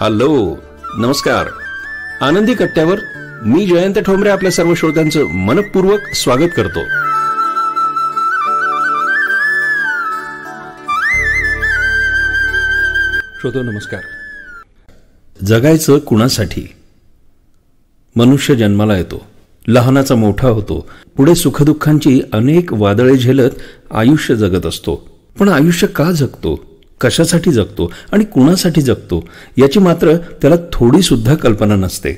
hello नमस्कार आनंदी कट्ट्यावर मी जयंत ठोंबरे आपल्या सर्व श्रोत्यांचं मनपूर्वक स्वागत करतो श्रोतो नमस्कार जगायचं कुणासाठी मनुष्य जन्माला येतो लहानाचा मोठा होतो पुढे सुखदुःखांची अनेक वादळे झेलत आयुष्य जगत असतो पण आयुष्य का जगतो कशासाठी जगतो आणि कुणासाठी जगतो याची मात्र त्याला थोडीसुद्धा कल्पना नसते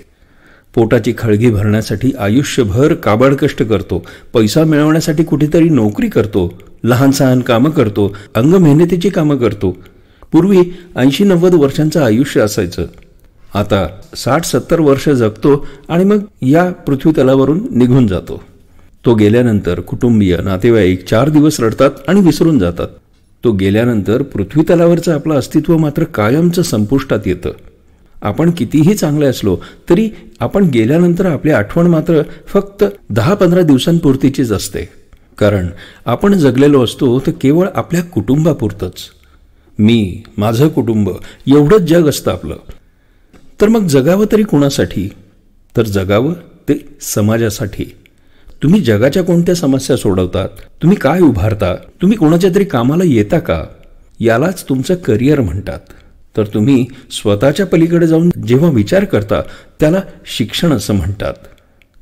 पोटाची खळगी भरण्यासाठी आयुष्यभर काबाड कष्ट करतो पैसा मिळवण्यासाठी कुठेतरी नोकरी करतो लहान सहान कामं करतो अंग मेहनतीची कामं करतो पूर्वी ऐंशी नव्वद वर्षांचं आयुष्य असायचं आता साठ सत्तर वर्ष जगतो आणि मग या पृथ्वीतलावरून निघून जातो तो गेल्यानंतर कुटुंबीय नातेवाईक चार दिवस रडतात आणि विसरून जातात तो गेल्यानंतर पृथ्वीतलावरचं आपलं अस्तित्व मात्र कायमचं संपुष्टात येतं आपण कितीही चांगले असलो तरी आपण गेल्यानंतर आपली आठवण मात्र फक्त दहा पंधरा दिवसांपुरतीचीच असते कारण आपण जगलेलो असतो तर केवळ आपल्या कुटुंबापुरतंच मी माझं कुटुंब एवढंच जग असतं आपलं तर मग जगावं तरी कुणासाठी तर जगावं ते समाजासाठी तुम्ही जगाच्या कोणत्या समस्या सोडवतात तुम्ही काय उभारता तुम्ही कोणाच्या तरी कामाला येता का यालाच तुमचं करिअर म्हणतात तर तुम्ही स्वतःच्या पलीकडे जाऊन जेव्हा विचार करता त्याला शिक्षण असं म्हणतात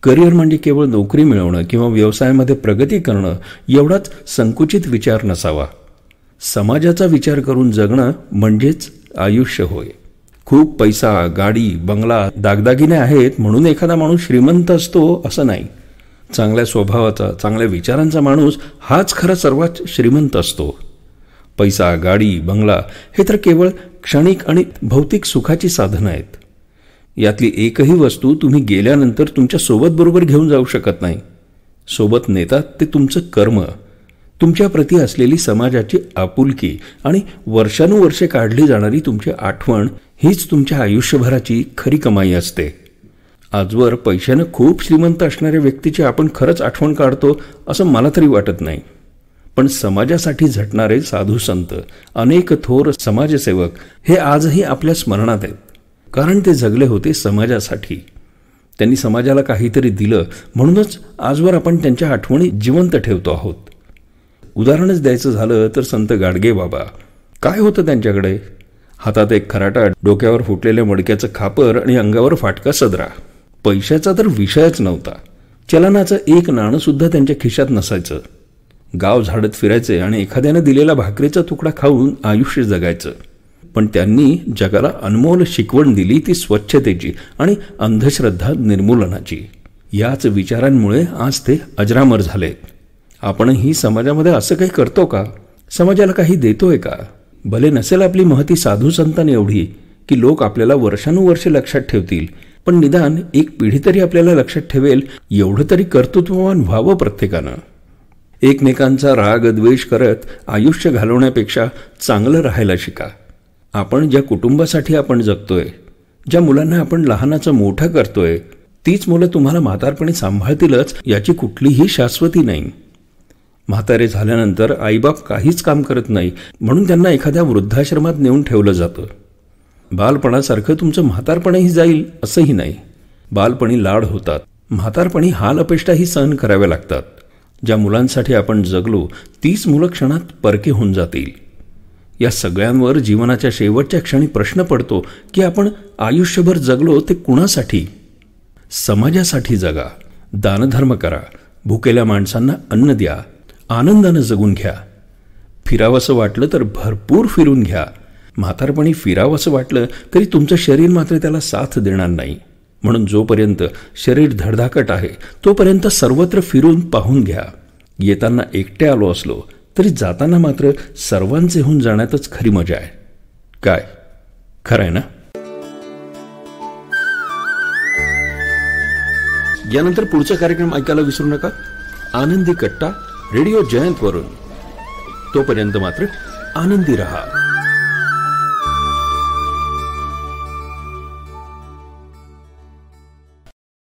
करिअर म्हणजे केवळ नोकरी मिळवणं किंवा व्यवसायामध्ये प्रगती करणं एवढाच संकुचित विचार नसावा समाजाचा विचार करून जगणं म्हणजेच आयुष्य होय खूप पैसा गाडी बंगला दागदागिने आहेत म्हणून एखादा माणूस श्रीमंत असतो असं नाही चांगल्या स्वभावाचा चांगल्या विचारांचा माणूस हाच खरा सर्वात श्रीमंत असतो पैसा गाडी बंगला हे तर केवळ क्षणिक आणि भौतिक सुखाची साधनं आहेत यातली एकही वस्तू तुम्ही गेल्यानंतर तुमच्या सोबत बरोबर घेऊन जाऊ शकत नाही सोबत नेतात ते तुमचं कर्म तुमच्याप्रती असलेली समाजाची आपुलकी आणि वर्षानुवर्षे काढली जाणारी तुमची आठवण हीच तुमच्या आयुष्यभराची खरी कमाई असते आजवर पैशानं खूप श्रीमंत असणाऱ्या व्यक्तीची आपण खरंच आठवण काढतो असं मला तरी वाटत नाही पण समाजासाठी झटणारे साधू संत अनेक थोर समाजसेवक हे आजही आपल्या स्मरणात आहेत कारण ते जगले होते समाजासाठी त्यांनी समाजाला काहीतरी दिलं म्हणूनच आजवर आपण त्यांच्या आठवणी जिवंत ठेवतो आहोत उदाहरणच द्यायचं झालं तर संत गाडगे बाबा काय होतं त्यांच्याकडे हातात एक खराटा डोक्यावर फुटलेल्या मडक्याचं खापर आणि अंगावर फाटका सदरा पैशाचा तर विषयच नव्हता चलनाचं एक सुद्धा त्यांच्या खिशात नसायचं गाव झाडत फिरायचे आणि एखाद्यानं दिलेला भाकरीचा तुकडा खाऊन आयुष्य जगायचं पण त्यांनी जगाला अनमोल शिकवण दिली ती स्वच्छतेची आणि अंधश्रद्धा निर्मूलनाची याच विचारांमुळे आज ते अजरामर झाले आपणही समाजामध्ये असं काही करतो का समाजाला काही देतोय का भले नसेल आपली महती साधू संतान एवढी की लोक आपल्याला वर्षानुवर्ष लक्षात ठेवतील पण निदान एक पिढी तरी आपल्याला लक्षात ठेवेल एवढं तरी कर्तृत्ववान व्हावं प्रत्येकानं एकमेकांचा राग द्वेष करत आयुष्य घालवण्यापेक्षा चांगलं राहायला शिका आपण ज्या कुटुंबासाठी आपण जगतोय ज्या मुलांना आपण लहानाचं मोठं करतोय तीच मुलं तुम्हाला म्हातारपणी सांभाळतीलच याची कुठलीही शाश्वती नाही म्हातारे झाल्यानंतर आईबाप काहीच काम करत नाही म्हणून त्यांना एखाद्या वृद्धाश्रमात नेऊन ठेवलं जातं बालपणासारखं तुमचं म्हातारपणही जाईल असंही नाही बालपणी लाड होतात म्हातारपणी हाल अपेष्टाही सहन कराव्या लागतात ज्या मुलांसाठी आपण जगलो तीच मुलं क्षणात परके होऊन जातील या सगळ्यांवर जीवनाच्या शेवटच्या क्षणी प्रश्न पडतो की आपण आयुष्यभर जगलो ते कुणासाठी समाजासाठी जगा दानधर्म करा भुकेल्या माणसांना अन्न द्या आनंदानं जगून घ्या फिरावंसं वाटलं तर भरपूर फिरून घ्या म्हातारपणी फिरावंसं वाटलं तरी तुमचं शरीर मात्र त्याला साथ देणार नाही म्हणून जोपर्यंत शरीर धडधाकट आहे तोपर्यंत सर्वत्र फिरून पाहून घ्या येताना एकटे आलो असलो तरी जाताना मात्र सर्वांचे होऊन जाण्यातच खरी मजा आहे काय खरं आहे ना यानंतर पुढचा कार्यक्रम ऐकायला विसरू नका आनंदी कट्टा रेडिओ वरून तोपर्यंत मात्र आनंदी रहा